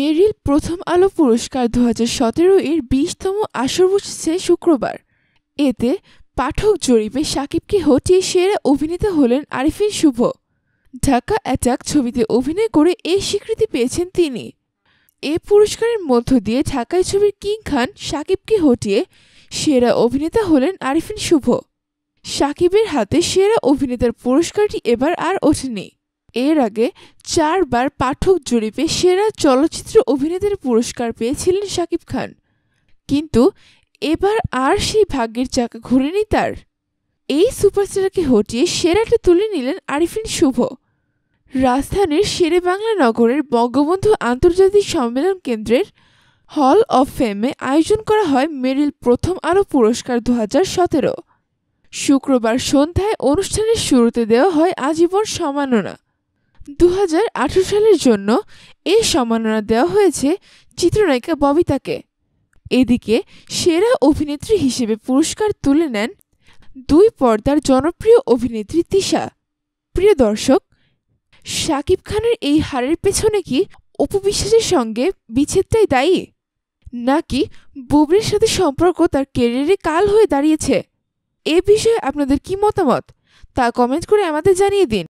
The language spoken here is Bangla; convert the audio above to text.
মেরিল প্রথম আলো পুরস্কার দু সতেরো এর বিশতম আসর বসেছে শুক্রবার এতে পাঠক জরিপে সাকিবকে হটিয়ে সেরা অভিনেতা হলেন আরিফিন শুভ ঢাকা অ্যাটাক ছবিতে অভিনয় করে এই স্বীকৃতি পেয়েছেন তিনি এ পুরস্কারের মধ্য দিয়ে ঢাকায় ছবির কিং খান সাকিবকে হটিয়ে সেরা অভিনেতা হলেন আরিফিন শুভ সাকিবের হাতে সেরা অভিনেতার পুরস্কারটি এবার আর ওঠেনি এর আগে চারবার পাঠক জরিপে সেরা চলচ্চিত্র অভিনেতার পুরস্কার পেয়েছিলেন শাকিব খান কিন্তু এবার আর সেই ভাগ্যের চাকা ঘুরেনি তার এই সুপারস্টারকে হটিয়ে সেরাটা তুলে নিলেন আরিফিন শুভ রাজধানীর বাংলা নগরের বঙ্গবন্ধু আন্তর্জাতিক সম্মেলন কেন্দ্রের হল অফ ফেমে আয়োজন করা হয় মেরিল প্রথম আলো পুরস্কার দু শুক্রবার সন্ধ্যায় অনুষ্ঠানের শুরুতে দেওয়া হয় আজীবন সমাননা দু সালের জন্য এই সম্মাননা দেওয়া হয়েছে চিত্রনায়িকা ববিতাকে এদিকে সেরা অভিনেত্রী হিসেবে পুরস্কার তুলে নেন দুই পর্দার জনপ্রিয় অভিনেত্রী তিশা প্রিয় দর্শক শাকিব খানের এই হারের পেছনে কি উপবিশ্বাসের সঙ্গে বিচ্ছেদটাই দায়ী নাকি বুবরির সাথে সম্পর্ক তার কেরিয়ারে কাল হয়ে দাঁড়িয়েছে এ বিষয়ে আপনাদের কি মতামত তা কমেন্ট করে আমাদের জানিয়ে দিন